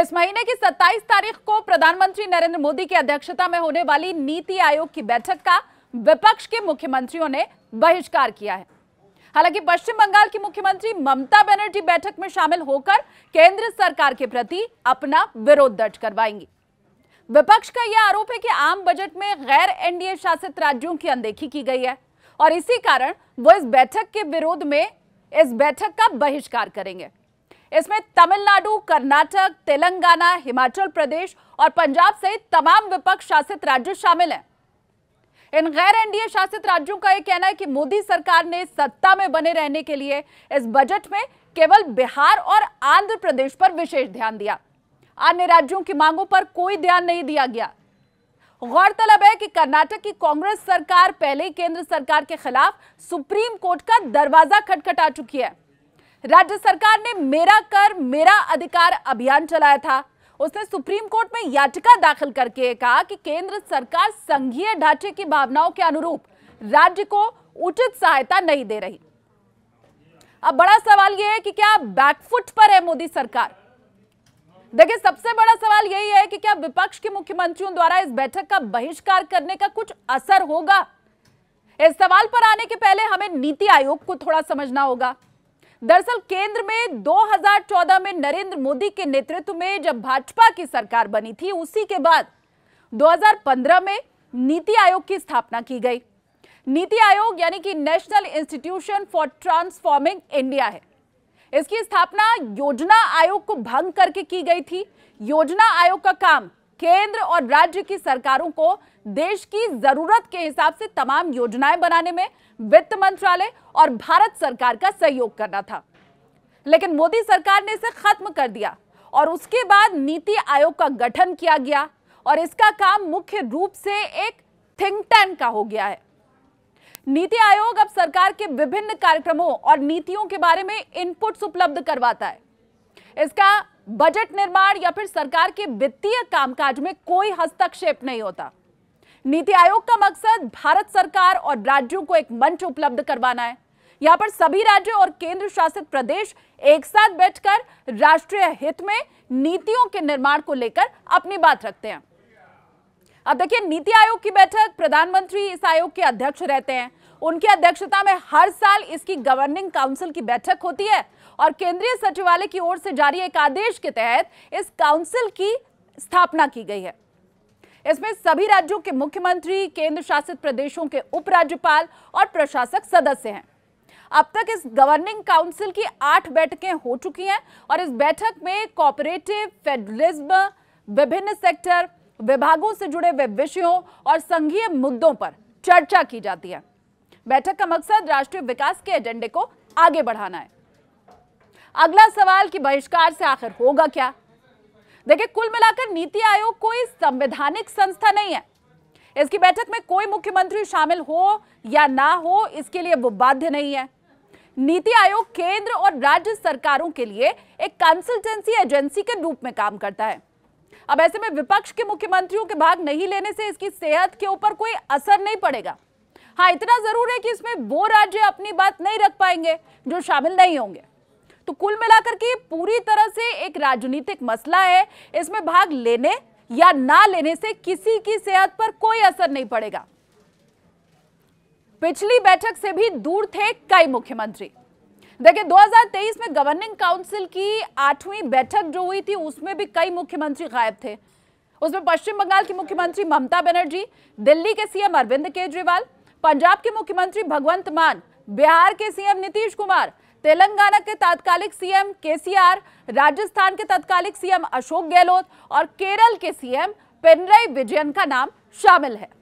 इस महीने की 27 तारीख को प्रधानमंत्री नरेंद्र मोदी की अध्यक्षता में होने वाली नीति आयोग की बैठक का विपक्ष के मुख्यमंत्रियों ने बहिष्कार किया है हालांकि पश्चिम बंगाल की मुख्यमंत्री ममता बनर्जी बैठक में शामिल होकर केंद्र सरकार के प्रति अपना विरोध दर्ज करवाएंगी विपक्ष का यह आरोप है कि आम बजट में गैर एनडीए शासित राज्यों की अनदेखी की गई है और इसी कारण वो इस बैठक के विरोध में इस बैठक का बहिष्कार करेंगे इसमें तमिलनाडु कर्नाटक तेलंगाना हिमाचल प्रदेश और पंजाब सहित तमाम विपक्ष शासित राज्य शामिल हैं इन गैर एनडीए शासित राज्यों का यह कहना है कि मोदी सरकार ने सत्ता में बने रहने के लिए इस बजट में केवल बिहार और आंध्र प्रदेश पर विशेष ध्यान दिया अन्य राज्यों की मांगों पर कोई ध्यान नहीं दिया गया गौरतलब है कि कर्नाटक की कांग्रेस सरकार पहले केंद्र सरकार के खिलाफ सुप्रीम कोर्ट का दरवाजा खटखटा चुकी है राज्य सरकार ने मेरा कर मेरा अधिकार अभियान चलाया था उसने सुप्रीम कोर्ट में याचिका दाखिल करके कहा कि केंद्र सरकार संघीय ढांचे की भावनाओं के अनुरूप राज्य को उचित सहायता नहीं दे रही अब बड़ा सवाल यह है कि क्या बैकफुट पर है मोदी सरकार देखिए सबसे बड़ा सवाल यही है कि क्या विपक्ष के मुख्यमंत्रियों द्वारा इस बैठक का बहिष्कार करने का कुछ असर होगा इस सवाल पर आने के पहले हमें नीति आयोग को थोड़ा समझना होगा दरअसल केंद्र में 2014 में नरेंद्र मोदी के नेतृत्व में जब भाजपा की सरकार बनी थी उसी के बाद 2015 में नीति आयोग की स्थापना की गई नीति आयोग यानी कि national institution for transforming India है इसकी स्थापना योजना आयोग को भंग करके की गई थी योजना आयोग का काम केंद्र और राज्य की सरकारों को देश की जरूरत के हिसाब से तमाम योजनाएं बनाने में वित्त मंत्रालय और भारत सरकार का सहयोग करना था लेकिन मोदी सरकार ने इसे खत्म कर दिया और उसके बाद नीति आयोग का गठन किया गया और इसका काम मुख्य रूप से एक थिंक टैंक का हो गया है नीति आयोग अब सरकार के विभिन्न कार्यक्रमों और नीतियों के बारे में इनपुट्स उपलब्ध करवाता है इसका बजट निर्माण या फिर सरकार के वित्तीय कामकाज में कोई हस्तक्षेप नहीं होता नीति आयोग का मकसद भारत सरकार और राज्यों को एक मंच उपलब्ध करवाना है यहां पर सभी राज्य और केंद्र शासित प्रदेश एक साथ बैठकर राष्ट्रीय हित में नीतियों के निर्माण को लेकर अपनी बात रखते हैं अब देखिए नीति आयोग की बैठक प्रधानमंत्री इस आयोग के अध्यक्ष रहते हैं उनकी अध्यक्षता में हर साल इसकी गवर्निंग काउंसिल की बैठक होती है और केंद्रीय सचिवालय की ओर से जारी एक आदेश के तहत इस काउंसिल की स्थापना की गई है इसमें सभी राज्यों के मुख्यमंत्री केंद्र शासित प्रदेशों के उपराज्यपाल और प्रशासक सदस्य हैं अब तक इस गवर्निंग काउंसिल की आठ बैठकें हो चुकी हैं और इस बैठक में कॉपरेटिव फेडरलिज्म विभिन्न सेक्टर विभागों से जुड़े विषयों और संघीय मुद्दों पर चर्चा की जाती है बैठक का मकसद राष्ट्रीय विकास के एजेंडे को आगे बढ़ाना है अगला सवाल कि बहिष्कार से आखिर होगा क्या देखिए कुल मिलाकर नीति आयोग कोई संवैधानिक संस्था नहीं है इसकी बैठक में कोई मुख्यमंत्री शामिल हो या ना हो इसके लिए वो बाध्य नहीं है नीति आयोग केंद्र और राज्य सरकारों के लिए एक कंसल्टेंसी एजेंसी के रूप में काम करता है अब ऐसे में विपक्ष के मुख्यमंत्रियों के भाग नहीं लेने से इसकी सेहत के ऊपर कोई असर नहीं पड़ेगा हाँ इतना ज़रूर है कि इसमें वो राज्य अपनी बात नहीं रख पाएंगे जो शामिल नहीं होंगे तो कुल मिलाकर के पूरी तरह से एक राजनीतिक मसला है इसमें भाग लेने या ना लेने से किसी की सेहत पर कोई असर नहीं पड़ेगा पिछली बैठक से भी दूर थे कई मुख्यमंत्री देखिए 2023 में गवर्निंग काउंसिल की आठवीं बैठक जो हुई थी उसमें भी कई मुख्यमंत्री गायब थे उसमें पश्चिम बंगाल की मुख्यमंत्री ममता बनर्जी दिल्ली के सीएम अरविंद केजरीवाल पंजाब के मुख्यमंत्री भगवंत मान बिहार के सीएम नीतीश कुमार तेलंगाना के तात्कालिक सीएम केसीआर राजस्थान के तत्कालिक सीएम अशोक गहलोत और केरल के सीएम पेनराई विजयन का नाम शामिल है